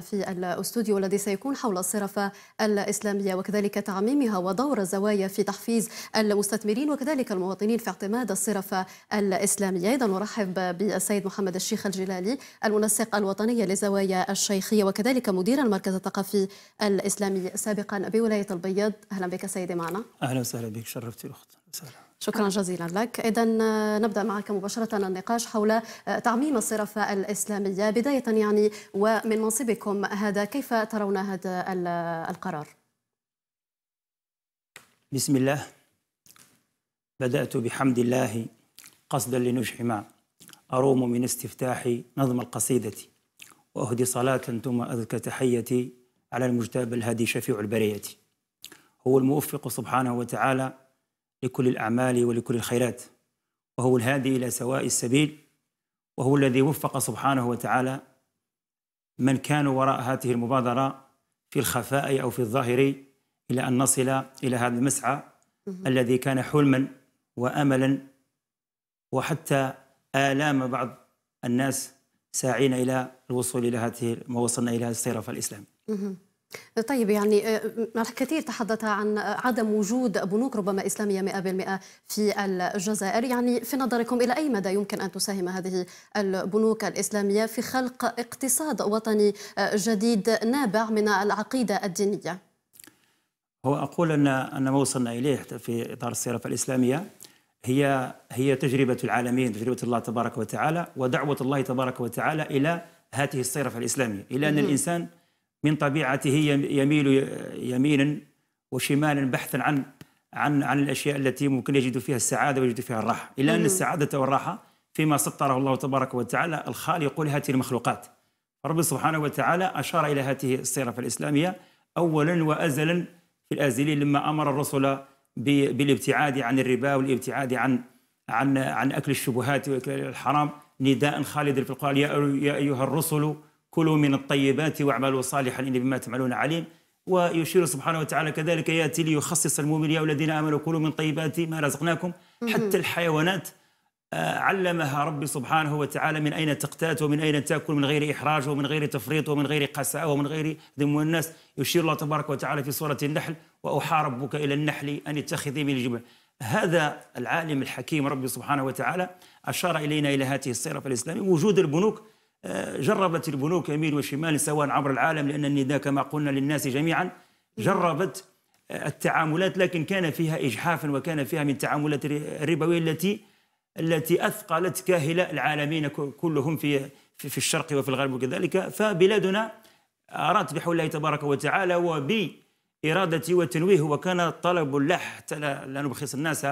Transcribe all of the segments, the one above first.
في الاستوديو الذي سيكون حول الصرفه الإسلامية وكذلك تعميمها ودور الزوايا في تحفيز المستثمرين وكذلك المواطنين في اعتماد الصرفه الإسلامية أيضا نرحب بالسيد محمد الشيخ الجلالي المنسق الوطني لزوايا الشيخية وكذلك مدير المركز الثقافي الإسلامي سابقا بولاية البيض أهلا بك سيدي معنا أهلا وسهلا بك شرفتي الأخت سهلا. شكرا نعم. جزيلا لك إذا آه، نبدأ معك مباشرة النقاش حول آه، تعميم الصرافة الإسلامية بداية يعني ومن منصبكم هذا كيف ترون هذا آه، القرار بسم الله بدأت بحمد الله قصدا لنجحما أروم من استفتاح نظم القصيدة وأهدي صلاة ثم أذكى تحيتي على المجتاب الهادي شفيع البرية هو الموفق سبحانه وتعالى لكل الأعمال ولكل الخيرات وهو الهادي إلى سواء السبيل وهو الذي وفق سبحانه وتعالى من كانوا وراء هذه المبادرة في الخفاء أو في الظاهر إلى أن نصل إلى هذا المسعى الذي كان حلما وأملا وحتى آلام بعض الناس ساعين إلى الوصول إلى هذه ما وصلنا إلى الصراف الإسلامي طيب يعني الكثير آه، تحدث عن عدم وجود بنوك ربما إسلامية 100% في الجزائر يعني في نظركم إلى أي مدى يمكن أن تساهم هذه البنوك الإسلامية في خلق اقتصاد وطني آه، جديد نابع من العقيدة الدينية هو أقول أن أن ما وصلنا إليه في إطار الصرف الإسلامية هي هي تجربة العالمين تجربة الله تبارك وتعالى ودعوة الله تبارك وتعالى إلى هذه الصرف الإسلامية إلى أن الإنسان من طبيعته يميل يمينا وشمالا بحثا عن عن عن الاشياء التي ممكن يجد فيها السعاده ويجد فيها الراحه، الا ان السعاده والراحه فيما سطره الله تبارك وتعالى الخالق لهذه المخلوقات. رب سبحانه وتعالى اشار الى هذه الصرف الاسلاميه اولا وازلا في الازلين لما امر الرسل بالابتعاد عن الربا والابتعاد عن عن عن اكل الشبهات واكل الحرام نداء خالدا في القران يا ايها الرسل كلوا من الطيبات واعملوا صالحا إني بما تعملون عليم ويشير سبحانه وتعالى كذلك يأتي ليخصص المؤمن يا الذين آمنوا كلوا من طيبات ما رزقناكم حتى الحيوانات آه، علمها ربي سبحانه وتعالى من أين تقتات ومن أين تأكل من غير إحراج ومن غير تفريط ومن غير قساء ومن غير ذم الناس يشير الله تبارك وتعالى في سورة النحل وأوحى ربك إلى النحل أن اتخذي من الجبل هذا العالم الحكيم ربي سبحانه وتعالى أشار إلينا إلى هذه في الإسلامية وجود البنوك آه، جربت البنوك يمين وشمال سواء عبر العالم لأن النداء كما قلنا للناس جميعا جربت آه، التعاملات لكن كان فيها إجحاف وكان فيها من التعاملات الربوية التي التي أثقلت كاهلاء العالمين كلهم في في الشرق وفي الغرب وكذلك فبلادنا أرادت بحول الله تبارك وتعالى وبإرادة وتنويه وكان طلب اللح لا نبخس الناس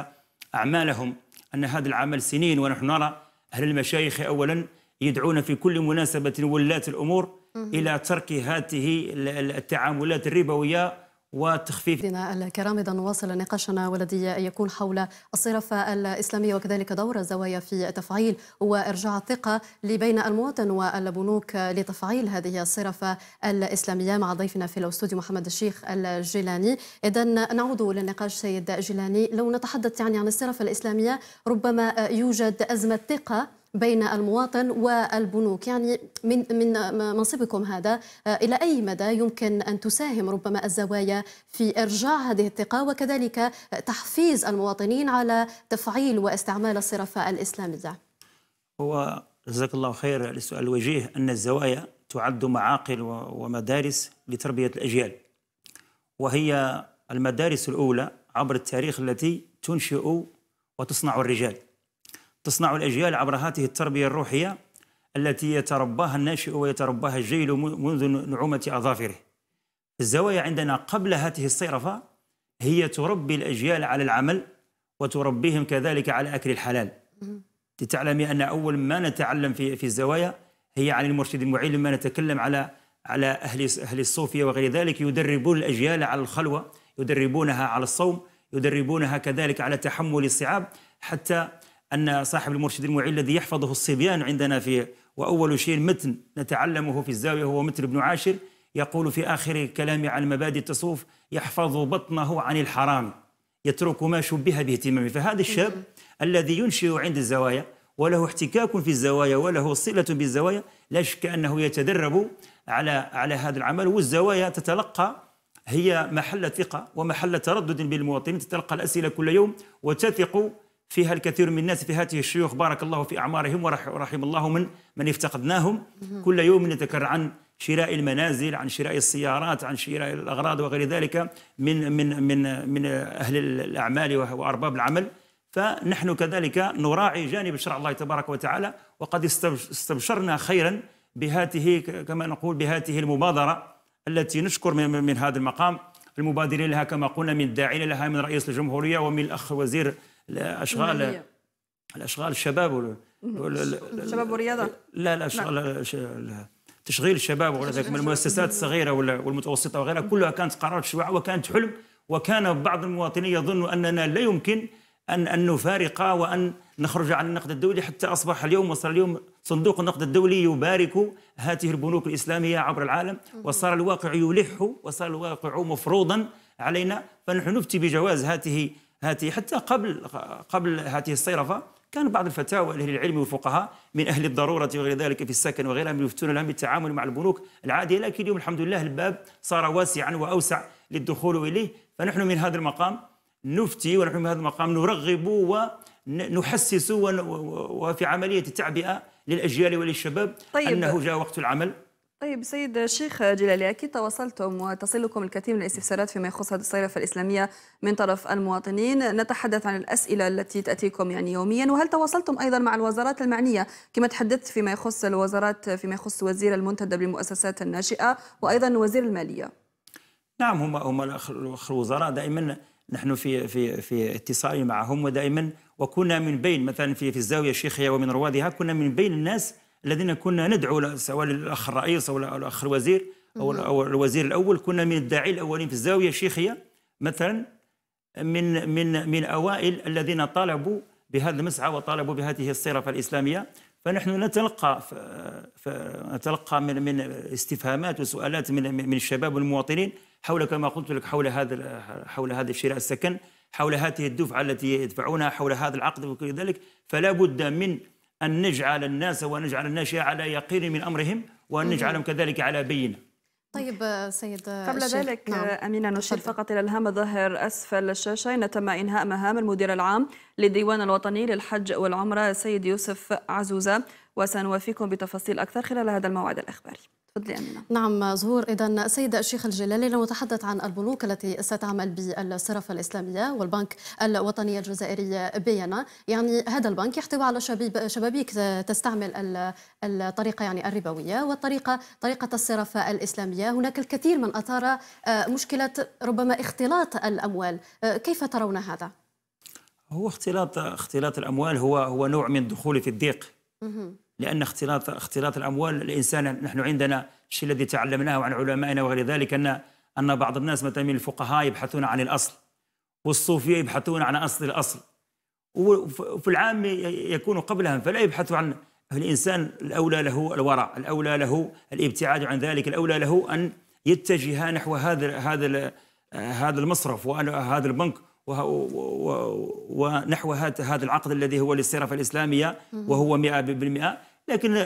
أعمالهم أن هذا العمل سنين ونحن نرى أهل المشايخ أولا يدعون في كل مناسبة ولاة الأمور مم. إلى ترك هذه التعاملات الربوية وتخفيف دينا الكرام إذا نواصل نقاشنا والذي يكون حول الصرافة الإسلامية وكذلك دور الزوايا في تفعيل وإرجاع الثقة بين المواطن والبنوك لتفعيل هذه الصرافة الإسلامية مع ضيفنا في الأستوديو محمد الشيخ الجيلاني إذا نعود للنقاش سيد جيلاني لو نتحدث يعني عن الصرافة الإسلامية ربما يوجد أزمة ثقة بين المواطن والبنوك يعني من من منصبكم هذا آه، الى اي مدى يمكن ان تساهم ربما الزوايا في ارجاع هذه الثقه وكذلك تحفيز المواطنين على تفعيل واستعمال الصرف الاسلامي هو جزاك الله خير السؤال الوجيه ان الزوايا تعد معاقل ومدارس لتربيه الاجيال وهي المدارس الاولى عبر التاريخ التي تنشئ وتصنع الرجال تصنع الأجيال عبر هذه التربية الروحية التي يترباها الناشئ ويترباها الجيل منذ نعومة أظافره الزوايا عندنا قبل هذه الصرفة هي تربي الأجيال على العمل وتربيهم كذلك على أكل الحلال لتعلمي أن أول ما نتعلم في في الزوايا هي عن المرشد المعين لما نتكلم على على أهل أهل الصوفية وغير ذلك يدربون الأجيال على الخلوة يدربونها على الصوم يدربونها كذلك على تحمل الصعاب حتى أن صاحب المرشد المعين الذي يحفظه الصبيان عندنا في وأول شيء متن نتعلمه في الزاوية هو متن ابن عاشر يقول في آخر كلامه عن مبادئ التصوف يحفظ بطنه عن الحرام يترك ما شبه باهتمامه فهذا الشاب الذي ينشئ عند الزوايا وله احتكاك في الزوايا وله صلة بالزوايا لا شك أنه يتدرب على على هذا العمل والزوايا تتلقى هي محل ثقة ومحل تردد بالمواطنين تتلقى الأسئلة كل يوم وتثق فيها الكثير من الناس في هذه الشيوخ بارك الله في أعمارهم ورحم الله من من افتقدناهم كل يوم نتذكر عن شراء المنازل عن شراء السيارات عن شراء الأغراض وغير ذلك من من من من أهل الأعمال وأرباب العمل فنحن كذلك نراعي جانب شرع الله تبارك وتعالى وقد استبشرنا خيرا بهاته كما نقول بهاته المبادرة التي نشكر من, من هذا المقام المبادرين لها كما قلنا من الداعين لها من رئيس الجمهورية ومن الأخ وزير الاشغال الاشغال الشباب الشباب والرياضه لا لا اشغال نعم. تشغيل الشباب ولا ذاك من المؤسسات الصغيره والمتوسطه وغيرها كلها كانت قرارات شجاعه وكانت حلم وكان بعض المواطنين يظن اننا لا يمكن ان ان نفارق وان نخرج عن النقد الدولي حتى اصبح اليوم وصل اليوم صندوق النقد الدولي يبارك هذه البنوك الاسلاميه عبر العالم وصار الواقع يلح وصار الواقع مفروضا علينا فنحن نفتي بجواز هذه هاتي حتى قبل قبل هاته الصيرفه كان بعض الفتاوى لاهل العلم والفقهاء من اهل الضروره وغير ذلك في السكن وغيرها من يفتون لهم بالتعامل مع البنوك العاديه لكن اليوم الحمد لله الباب صار واسعا واوسع للدخول اليه فنحن من هذا المقام نفتي ونحن من هذا المقام نرغب ونحسس وفي عمليه التعبئه للاجيال وللشباب طيب. انه جاء وقت العمل طيب سيد الشيخ جلالي أكيد تواصلتم وتصلكم الكثير من الاستفسارات فيما يخص هذه الصيرفة الإسلامية من طرف المواطنين نتحدث عن الأسئلة التي تأتيكم يعني يوميا وهل تواصلتم أيضا مع الوزارات المعنية كما تحدثت فيما يخص الوزارات فيما يخص وزير المنتدب للمؤسسات الناشئة وأيضا وزير المالية نعم هما هما الوزراء دائما نحن في في في اتصال معهم ودائما وكنا من بين مثلا في في الزاويه الشيخيه ومن روادها كنا من بين الناس الذين كنا ندعو سواء للاخ الرئيس او الاخ الوزير او الوزير الاول كنا من الداعي الاولين في الزاويه الشيخيه مثلا من من من اوائل الذين طالبوا بهذا المسعى وطالبوا بهذه الصرفه الاسلاميه فنحن نتلقى نتلقى من من استفهامات وسؤالات من من الشباب والمواطنين حول كما قلت لك حول هذا حول هذا شراء السكن حول هذه الدفعه التي يدفعونها حول هذا العقد وكل ذلك فلا بد من أن نجعل الناس ونجعل الناشئة على يقين من أمرهم وأن نجعلهم كذلك على بينة طيب سيد قبل ذلك نعم. أمينة نشير فقط إلى الهام الظاهر أسفل الشاشة إن تم إنهاء مهام المدير العام للديوان الوطني للحج والعمرة السيد يوسف عزوزة وسنوافيكم بتفاصيل أكثر خلال هذا الموعد الإخباري تفضلي أمينة نعم ظهور إذا السيدة الشيخ الجلالي لو تحدث عن البنوك التي ستعمل بالصرف الإسلامية والبنك الوطني الجزائري بينا يعني هذا البنك يحتوي على شبيب شبابيك تستعمل الطريقة يعني الربوية والطريقة طريقة الصرف الإسلامية هناك الكثير من أثار آه، مشكلة ربما اختلاط الأموال آه، كيف ترون هذا؟ هو اختلاط اختلاط الاموال هو هو نوع من الدخول في الضيق لأن اختلاط اختلاط الأموال الإنسان نحن عندنا الشيء الذي تعلمناه عن علمائنا وغير ذلك أن أن بعض الناس مثلا من الفقهاء يبحثون عن الأصل والصوفية يبحثون عن أصل الأصل وفي العام يكون قبلهم فلا يبحث عن الإنسان الأولى له الورع الأولى له الابتعاد عن ذلك الأولى له أن يتجه نحو هذا هذا هذا المصرف وهذا البنك ونحو هذا العقد الذي هو للصرف الإسلامية وهو 100% لكن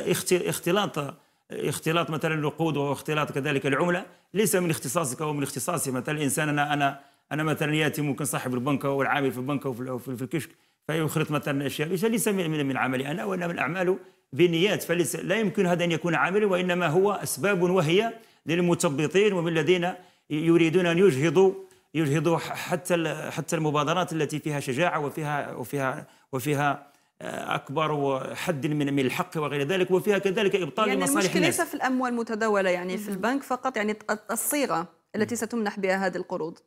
اختلاط اختلاط مثلا النقود واختلاط كذلك العمله ليس من اختصاصك ومن اختصاصي مثلا الانسان انا انا انا مثلا ياتي ممكن صاحب البنك او العامل في البنك او في الكشك فيخلط مثلا اشياء ليس من من عملي انا وانما الاعمال بالنيات فليس لا يمكن هذا ان يكون عاملا وانما هو اسباب وهي للمثبطين ومن الذين يريدون ان يجهضوا يجهضوا حتى حتى المبادرات التي فيها شجاعه وفيها وفيها وفيها آه، اكبر وحد من من الحق وغير ذلك وفيها كذلك ابطال يعني مصالح المشكله ليس في الاموال المتداوله يعني في البنك فقط يعني الصيغه التي ستمنح بها هذه القروض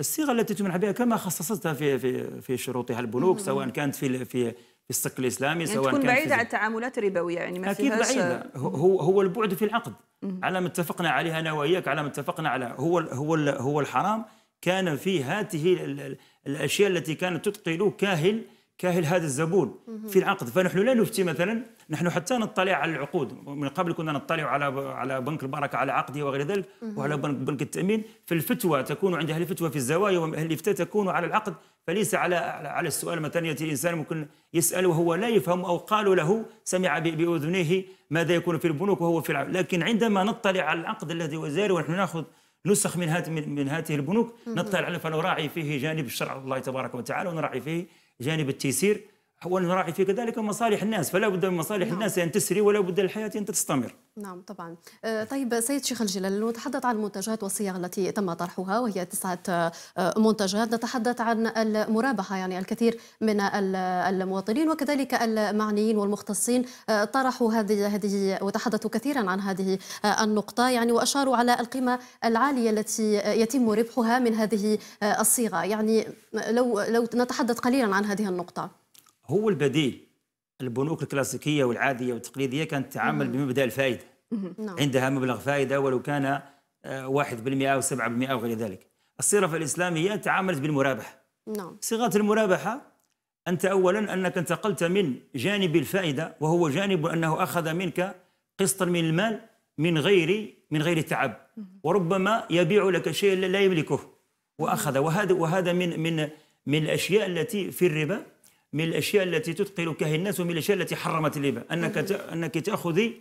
الصيغه التي تمنح بها كما خصصتها في في في شروطها البنوك سواء كانت في في في السلك الاسلامي يعني سواء تكون بعيده عن التعاملات الربويه يعني ما اكيد بعيده آه. هو هو البعد في العقد على ما اتفقنا عليه انا واياك على ما اتفقنا على هو هو هو الحرام كان في هاته الاشياء التي كانت تثقل كاهل كاهل هذا الزبون في العقد فنحن لا نفتي مثلا نحن حتى نطلع على العقود من قبل كنا نطلع على على بنك البركه على عقده وغير ذلك وعلى بنك بنك التامين الفتوى تكون عند اهل الفتوى في الزوايا واهل الافتاء تكون على العقد فليس على على السؤال مثلا ياتي انسان ممكن يسال وهو لا يفهم او قالوا له سمع باذنيه ماذا يكون في البنوك وهو في العقد لكن عندما نطلع على العقد الذي وزير ونحن ناخذ نسخ من هذه من هذه البنوك نطلع عليه فنراعي فيه جانب الشرع الله تبارك وتعالى ونراعي فيه جانب التيسير ونراعي في كذلك مصالح الناس فلا بد من مصالح نعم. الناس أن تسري ولا بد للحياة أن تستمر نعم طبعا آه، طيب سيد شيخ الجلال نتحدث عن المنتجات والصيغ التي تم طرحها وهي تسعة آه، منتجات نتحدث عن المرابحة يعني الكثير من المواطنين وكذلك المعنيين والمختصين آه، طرحوا هذه هذه وتحدثوا كثيرا عن هذه النقطة يعني وأشاروا على القيمة العالية التي يتم ربحها من هذه الصيغة يعني لو لو نتحدث قليلا عن هذه النقطة هو البديل البنوك الكلاسيكيه والعاديه والتقليديه كانت تعمل بمبدا الفائده نعم. عندها مبلغ فائده ولو كان 1% آه، او 7% او غير ذلك الصرف الاسلاميه تعاملت بالمرابحه نعم صيغه المرابحه انت اولا انك انتقلت من جانب الفائده وهو جانب انه اخذ منك قسطا من المال من غير من غير تعب وربما يبيع لك شيء لا يملكه واخذ وهذا وهذا من من من الاشياء التي في الربا من الاشياء التي كاهن الناس ومن الاشياء التي حرمت الربا انك انك تاخذي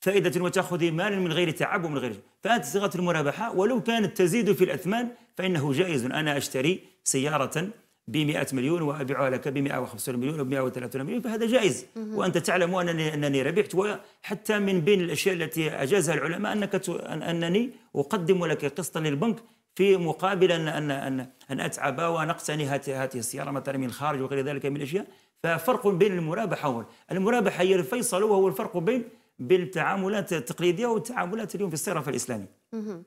فائده وتاخذي مالا من غير تعب ومن غير فانت صيغه المرابحه ولو كانت تزيد في الاثمان فانه جائز انا اشتري سياره ب 100 مليون وابيعها لك ب 150 مليون وب 130 مليون فهذا جائز وانت تعلم انني انني ربحت وحتى من بين الاشياء التي اجازها العلماء انك انني اقدم لك قسطا للبنك في مقابل ان ان ان, أن اتعب وان اقتني هذه السياره مثلا من الخارج وغير ذلك من الاشياء ففرق بين المرابحه هو المرابحه هي الفيصل وهو الفرق بين بين التعاملات التقليديه والتعاملات اليوم في الصرف الاسلامي نعم.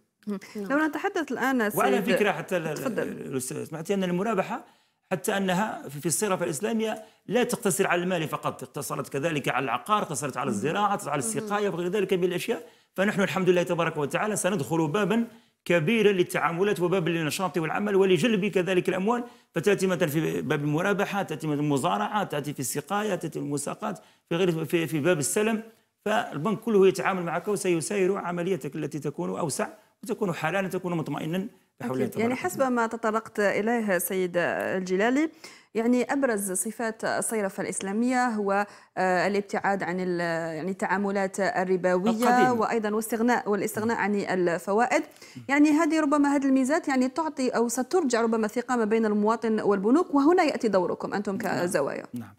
لو نتحدث الان وعلى فكره حتى الاستاذ سمعتي ان المرابحه حتى انها في الصرف الاسلاميه لا تقتصر على المال فقط اقتصرت كذلك على العقار اقتصرت على الزراعه على السقايه وغير ذلك من الاشياء فنحن الحمد لله تبارك وتعالى سندخل بابا كبيرة للتعاملات وباب للنشاط والعمل ولجلب كذلك الأموال فتأتي مثلا في باب المرابحة تأتي مثلا المزارعة تأتي في السقاية تأتي المساقات في غير في, في باب السلم فالبنك كله يتعامل معك وسيسير عمليتك التي تكون أوسع وتكون حلالا تكون مطمئنا أكيد. يعني حسب ما تطرقت إليه سيد الجلالي يعني ابرز صفات الصيرفه الاسلاميه هو آه، الابتعاد عن يعني التعاملات الربويه القديم. وايضا واستغناء والاستغناء عن الفوائد يعني هذه ربما هذه الميزات يعني تعطي او سترجع ربما ثقه ما بين المواطن والبنوك وهنا ياتي دوركم انتم نعم. كزوايا نعم, نعم.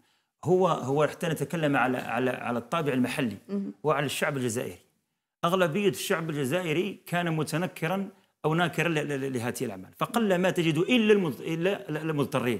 هو هو حتى نتكلم على على على الطابع المحلي وعلى الشعب الجزائري اغلبيه الشعب الجزائري كان متنكرا أو ناكرا لهذه الأعمال فقل ما تجد إلا إلا المضطرين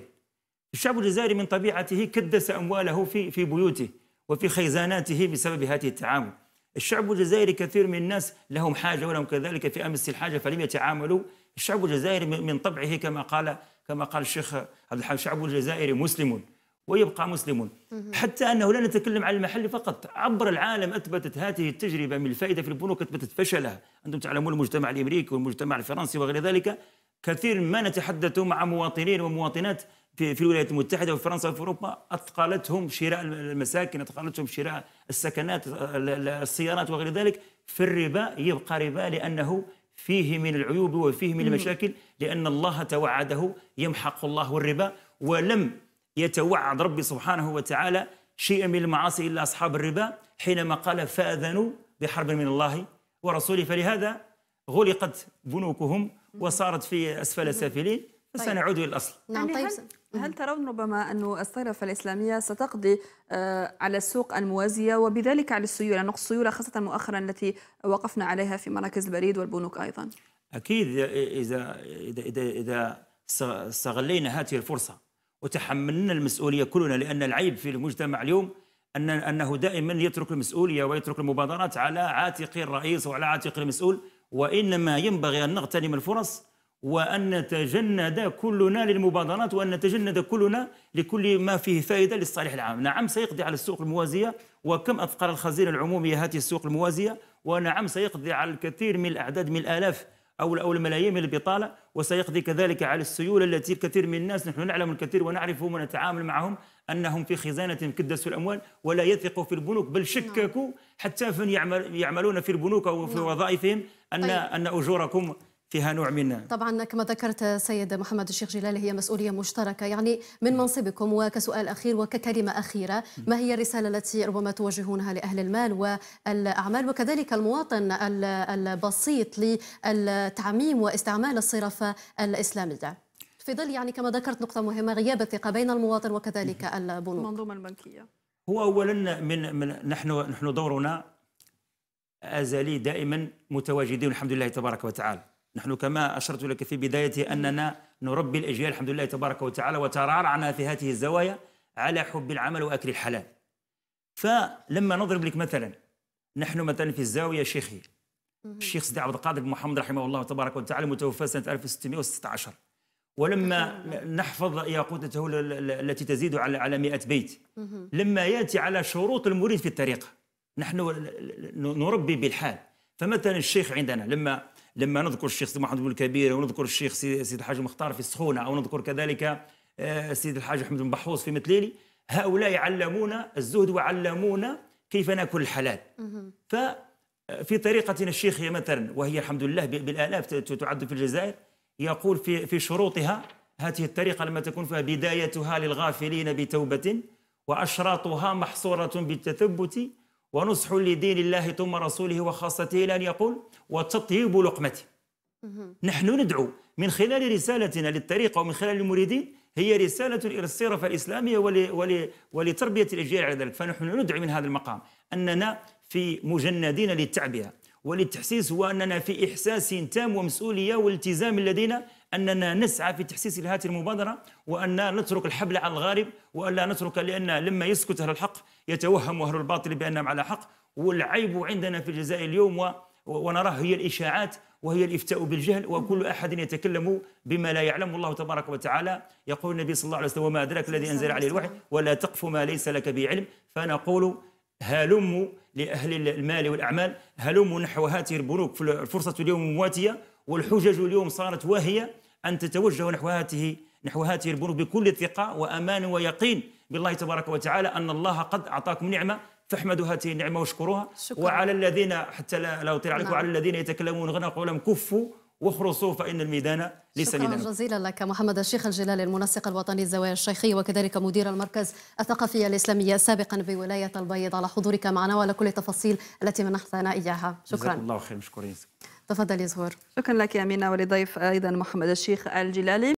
الشعب الجزائري من طبيعته كدس أمواله في في بيوته وفي خزاناته بسبب هذه التعامل الشعب الجزائري كثير من الناس لهم حاجة ولهم كذلك في أمس الحاجة فلم يتعاملوا الشعب الجزائري من طبعه كما قال كما قال الشيخ عبد الحميد الشعب الجزائري مسلم ويبقى مسلمون حتى أنه لا نتكلم عن المحل فقط عبر العالم أثبتت هذه التجربة من الفائدة في البنوك أثبتت فشلها أنتم تعلمون المجتمع الأمريكي والمجتمع الفرنسي وغير ذلك كثير ما نتحدث مع مواطنين ومواطنات في, في الولايات المتحدة وفي فرنسا وفي أوروبا أثقلتهم شراء المساكن أثقلتهم شراء السكنات السيارات وغير ذلك في الربا يبقى ربا لأنه فيه من العيوب وفيه من المشاكل لأن الله توعده يمحق الله الربا ولم يتوعد ربي سبحانه وتعالى شيئا من المعاصي إلا أصحاب الربا حينما قال فأذنوا بحرب من الله ورسوله فلهذا غلقت بنوكهم وصارت في أسفل سافلين طيب. فسنعود إلى الأصل نعم يعني طيب هل ترون ربما أن الصرف الإسلامية ستقضي آه، على السوق الموازية وبذلك على السيولة نقص السيولة خاصة مؤخرا التي وقفنا عليها في مراكز البريد والبنوك أيضا أكيد إذا إذا إذا استغلينا هذه الفرصة وتحملنا المسؤولية كلنا لأن العيب في المجتمع اليوم أن أنه دائما يترك المسؤولية ويترك المبادرات على عاتق الرئيس وعلى عاتق المسؤول وإنما ينبغي أن نغتنم الفرص وأن نتجند كلنا للمبادرات وأن نتجند كلنا لكل ما فيه فائدة للصالح العام نعم سيقضي على السوق الموازية وكم أثقل الخزينة العمومية هذه السوق الموازية ونعم سيقضي على الكثير من الأعداد من الآلاف أو أو الملايين من البطالة وسيقضي كذلك على السيولة التي الكثير من الناس نحن نعلم الكثير ونعرفهم ونتعامل معهم أنهم في خزانة كدس الأموال ولا يثقوا في البنوك بل شككوا نعم. حتى يعمل يعملون في البنوك أو في نعم. وظائفهم أن طيب. أن أجوركم فيها نوع من طبعا كما ذكرت سيد محمد الشيخ جلال هي مسؤوليه مشتركه يعني من منصبكم وكسؤال اخير وككلمه اخيره ما هي الرساله التي ربما توجهونها لاهل المال والاعمال وكذلك المواطن البسيط للتعميم واستعمال الصرافه الاسلاميه في ظل يعني كما ذكرت نقطه مهمه غياب الثقه بين المواطن وكذلك البنوك المنظومه البنكيه هو اولا من, من نحن نحن دورنا ازالي دائما متواجدين الحمد لله تبارك وتعالى نحن كما أشرت لك في بدايته أننا نربي الأجيال الحمد لله تبارك وتعالى وترعرعنا في هذه الزوايا على حب العمل وأكل الحلال فلما نضرب لك مثلا نحن مثلا في الزاوية شيخي الشيخ سيدي عبد القادر بن محمد رحمه الله تبارك وتعالى متوفى سنة 1616 ولما نحفظ ياقوتته التي تزيد على على 100 بيت لما ياتي على شروط المريد في الطريقه نحن نربي بالحال فمثلا الشيخ عندنا لما لما نذكر الشيخ سيد محمد بن الكبير ونذكر الشيخ سيد الحاج مختار في السخونه او نذكر كذلك آه، سيد الحاج احمد بن بحوص في متليلي هؤلاء علمونا الزهد وعلمونا كيف ناكل الحلال ففي طريقتنا الشيخيه مثلا وهي الحمد لله بالالاف تعد في الجزائر يقول في في شروطها هذه الطريقه لما تكون فيها بدايتها للغافلين بتوبه واشراطها محصوره بالتثبت ونصح لدين الله ثم رسوله وخاصته لأن يقول وتطيب لقمته نحن ندعو من خلال رسالتنا للطريقة ومن خلال المريدين هي رسالة إلى الصرف الإسلامية ولتربية الأجيال على ذلك فنحن ندعو من هذا المقام أننا في مجندين للتعبئة وللتحسيس هو أننا في إحساس تام ومسؤولية والتزام الذين أننا نسعى في تحسيس هذه المبادرة وأن نترك الحبل على الغارب وأن لا نترك لأن لما يسكت أهل الحق يتوهم أهل الباطل بأنهم على حق والعيب عندنا في الجزائر اليوم ونراه هي الإشاعات وهي الإفتاء بالجهل وكل أحد يتكلم بما لا يعلم الله تبارك وتعالى يقول النبي صلى الله عليه وسلم وما أدرك الذي أنزل عليه الوحي ولا تقف ما ليس لك به علم فنقول هلموا لأهل المال والأعمال هلموا نحو هاته البنوك الفرصة اليوم مواتية والحجج اليوم صارت واهية أن تتوجه نحو هاته نحو هاته البنوك بكل ثقة وأمان ويقين بالله تبارك وتعالى أن الله قد أعطاكم نعمة فاحمدوا هذه النعمة واشكروها شكرا. وعلى الذين حتى لا, لا عليكم نعم. وعلى الذين يتكلمون غنى قولهم كفوا واخرصوا فإن الميدان ليس شكرا جزيلا لك محمد الشيخ الجلال المنسق الوطني الزوايا الشيخية وكذلك مدير المركز الثقافي الإسلامي سابقا بولاية البيض على حضورك معنا وعلى كل التفاصيل التي منحتنا إياها شكرا جزاك الله خير مشكورين تفضلي زهور شكرا لك يا أمينة ولضيف أيضا محمد الشيخ الجلالي